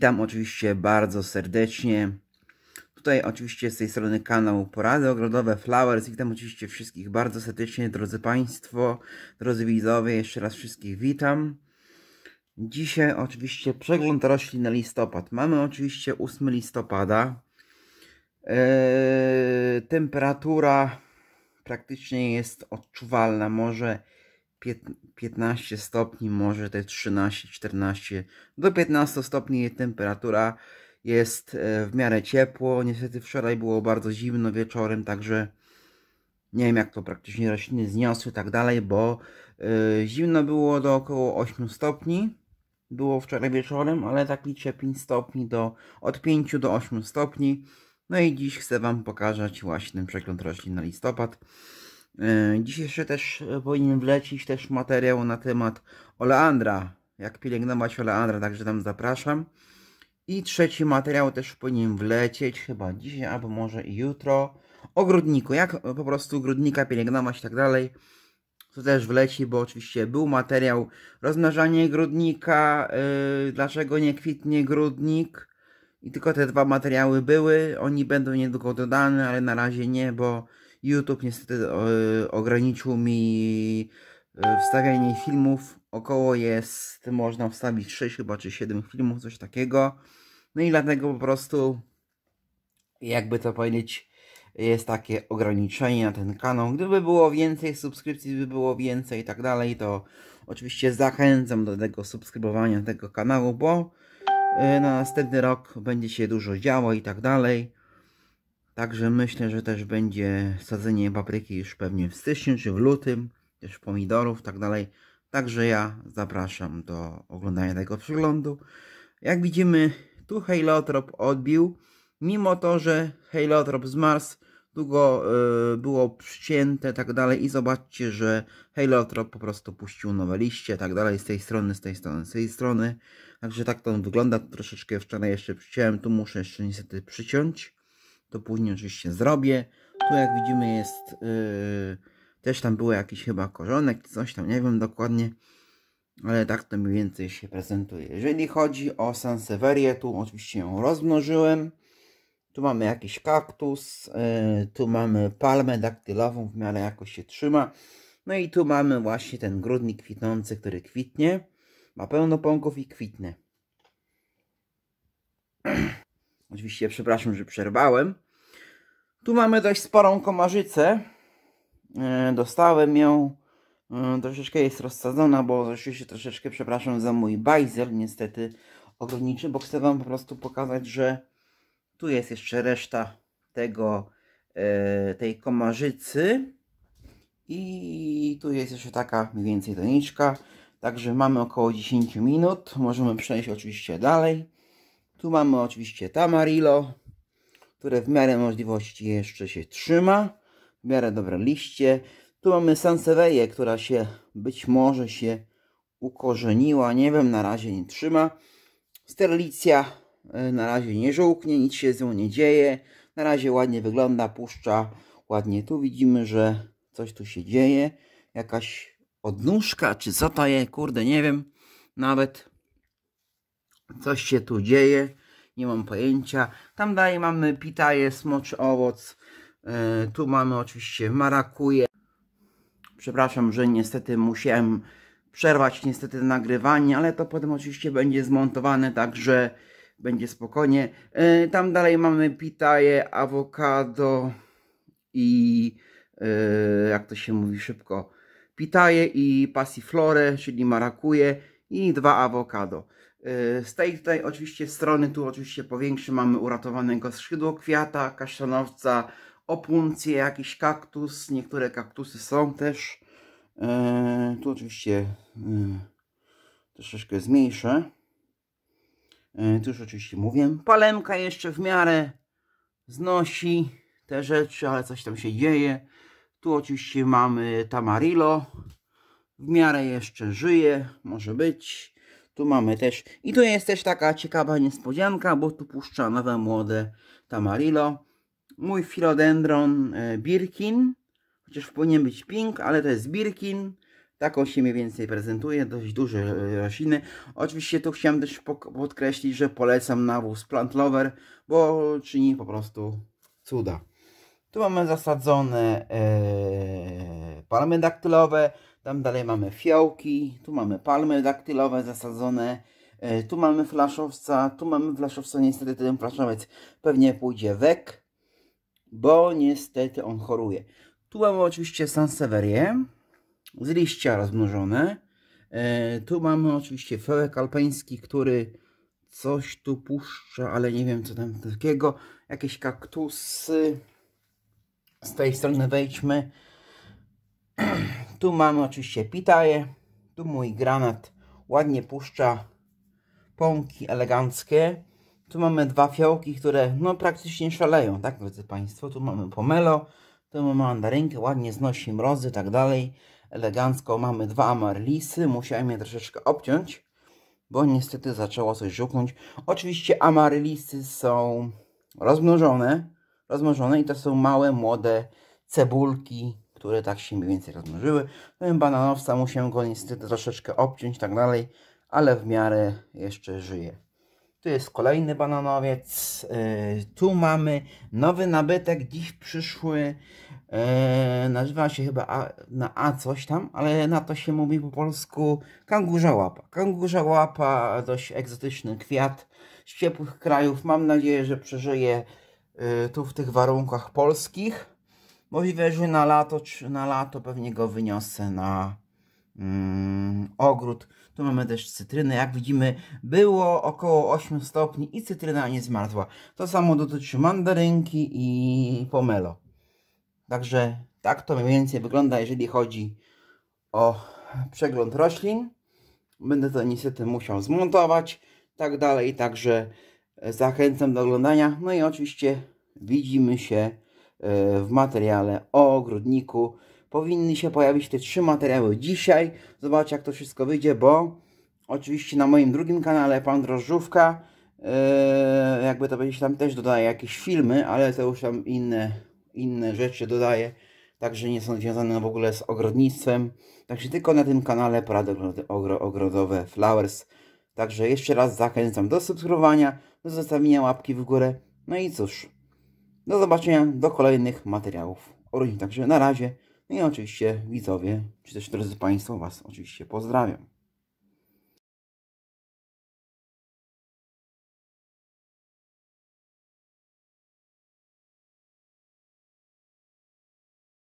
Witam oczywiście bardzo serdecznie. Tutaj oczywiście z tej strony kanał Porady Ogrodowe Flowers. Witam oczywiście wszystkich bardzo serdecznie, drodzy Państwo, drodzy widzowie. Jeszcze raz wszystkich witam. Dzisiaj oczywiście przegląd roślin na listopad. Mamy oczywiście 8 listopada. Eee, temperatura praktycznie jest odczuwalna. Może 15 stopni, może te 13, 14 do 15 stopni temperatura jest e, w miarę ciepło. Niestety wczoraj było bardzo zimno wieczorem, także nie wiem jak to praktycznie rośliny zniosły i tak dalej, bo e, zimno było do około 8 stopni. Było wczoraj wieczorem, ale tak liczę 5 stopni do od 5 do 8 stopni. No i dziś chcę Wam pokazać właśnie ten przegląd roślin na listopad. E, jeszcze też e, powinien wlecić też materiał na temat oleandra, jak pielęgnować oleandra, także tam zapraszam. I trzeci materiał też powinien wlecieć chyba dzisiaj albo może jutro o grudniku, jak po prostu grudnika pielęgnować i tak dalej. To też wleci, bo oczywiście był materiał rozmnażanie grudnika, yy, dlaczego nie kwitnie grudnik. I tylko te dwa materiały były, oni będą niedługo dodane, ale na razie nie, bo YouTube niestety e, ograniczył mi e, wstawianie filmów. Około jest, można wstawić 6 chyba czy 7 filmów, coś takiego. No i dlatego po prostu, jakby to powiedzieć, jest takie ograniczenie na ten kanał. Gdyby było więcej subskrypcji, by było więcej i tak dalej, to oczywiście zachęcam do tego subskrybowania tego kanału, bo e, na następny rok będzie się dużo działo i tak dalej. Także myślę, że też będzie sadzenie papryki już pewnie w styczniu czy w lutym, też pomidorów tak dalej. Także ja zapraszam do oglądania tego przeglądu. Jak widzimy, tu Heliotrop odbił, mimo to, że z Mars długo y, było przycięte tak dalej i zobaczcie, że Heliotrop po prostu puścił nowe liście tak dalej z tej strony, z tej strony, z tej strony. Także tak to wygląda, troszeczkę wczoraj jeszcze przyciąłem, tu muszę jeszcze niestety przyciąć to później oczywiście zrobię. Tu jak widzimy jest, yy, też tam było jakiś chyba korzonek, coś tam, nie wiem dokładnie, ale tak to mniej więcej się prezentuje. Jeżeli chodzi o Sanseverię, tu oczywiście ją rozmnożyłem. Tu mamy jakiś kaktus, yy, tu mamy palmę daktylową, w miarę jakoś się trzyma. No i tu mamy właśnie ten grudnik kwitnący, który kwitnie, ma pełno pąków i kwitnie. Oczywiście przepraszam, że przerwałem. Tu mamy dość sporą komarzycę. E, dostałem ją. E, troszeczkę jest rozsadzona, bo się troszeczkę przepraszam za mój bajzel, niestety ogrodniczy, bo chcę Wam po prostu pokazać, że tu jest jeszcze reszta tego, e, tej komarzycy. I tu jest jeszcze taka mniej więcej doniczka. Także mamy około 10 minut. Możemy przejść oczywiście dalej. Tu mamy oczywiście tamarillo, które w miarę możliwości jeszcze się trzyma, w miarę dobre liście. Tu mamy sansewieję, która się być może się ukorzeniła, nie wiem, na razie nie trzyma. Sterlicja e, na razie nie żółknie, nic się z nią nie dzieje. Na razie ładnie wygląda, puszcza ładnie. Tu widzimy, że coś tu się dzieje. Jakaś odnóżka, czy co to je, kurde, nie wiem. Nawet Coś się tu dzieje, nie mam pojęcia. Tam dalej mamy pitaje, smocz owoc. E, tu mamy oczywiście marakuję. Przepraszam, że niestety musiałem przerwać niestety nagrywanie, ale to potem oczywiście będzie zmontowane, także będzie spokojnie. E, tam dalej mamy pitaje, awokado i e, jak to się mówi szybko, pitaje i passiflore, czyli marakuje i dwa awokado. Y, z tej tutaj oczywiście strony, tu oczywiście powiększy mamy uratowanego skrzydło kwiata, kasztanowca, opuncję, jakiś kaktus, niektóre kaktusy są też. Y, tu oczywiście y, troszeczkę zmniejszę. mniejsze tu już oczywiście mówię. Palemka jeszcze w miarę znosi te rzeczy, ale coś tam się dzieje. Tu oczywiście mamy tamarillo. W miarę jeszcze żyje, może być. Tu mamy też, i tu jest też taka ciekawa niespodzianka, bo tu puszcza nowe młode tamarillo, Mój filodendron e, Birkin, chociaż powinien być pink, ale to jest Birkin. Taką się mniej więcej prezentuje, dość duże e, rośliny. Oczywiście tu chciałem też podkreślić, że polecam nawóz Plant Lover, bo czyni po prostu cuda. Tu mamy zasadzone e, palmy daktylowe, tam dalej mamy fiołki, tu mamy palmy daktylowe zasadzone, e, tu mamy flaszowca, tu mamy flaszowca, niestety ten flaszowiec pewnie pójdzie wek, bo niestety on choruje. Tu mamy oczywiście Sanseverię z liścia rozmnożone. E, tu mamy oczywiście fełek alpeński, który coś tu puszcza, ale nie wiem co tam takiego. Jakieś kaktusy. Z tej strony wejdźmy. Tu mamy oczywiście pitaje. Tu mój granat ładnie puszcza pąki eleganckie. Tu mamy dwa fiołki, które no praktycznie szaleją, tak drodzy Państwo. Tu mamy pomelo, tu mamy mandarynkę, ładnie znosi mrozy, tak dalej. Elegancko mamy dwa amarlisy, musiałem je troszeczkę obciąć, bo niestety zaczęło coś żuknąć. Oczywiście amarylisy są rozmnożone, rozmnożone i to są małe, młode cebulki które tak się mniej więcej rozmnożyły. Ten no bananowca musiałem go niestety troszeczkę obciąć tak dalej, ale w miarę jeszcze żyje. Tu jest kolejny bananowiec. E, tu mamy nowy nabytek, dziś przyszły. E, nazywa się chyba A, na A coś tam, ale na to się mówi po polsku kangurza łapa. Kangurza łapa, dość egzotyczny kwiat z ciepłych krajów. Mam nadzieję, że przeżyje e, tu w tych warunkach polskich. Możliwe, że na lato, na lato pewnie go wyniosę na mm, ogród. Tu mamy też cytrynę. Jak widzimy, było około 8 stopni i cytryna nie zmarzła. To samo dotyczy mandarynki i pomelo. Także tak to mniej więcej wygląda, jeżeli chodzi o przegląd roślin. Będę to niestety musiał zmontować, tak dalej. Także e, zachęcam do oglądania. No i oczywiście widzimy się w materiale o ogrodniku. Powinny się pojawić te trzy materiały dzisiaj. Zobaczcie jak to wszystko wyjdzie, bo oczywiście na moim drugim kanale Pan Drożdżówka yy, jakby to będzie tam też dodaje jakieś filmy, ale to już tam inne, inne rzeczy dodaje. Także nie są związane w ogóle z ogrodnictwem. Także tylko na tym kanale porady ogrodowe Flowers. Także jeszcze raz zachęcam do subskrybowania, do zostawienia łapki w górę. No i cóż, do zobaczenia do kolejnych materiałów o rodzinie. Także na razie. No i oczywiście widzowie, czy też drodzy Państwo Was oczywiście pozdrawiam.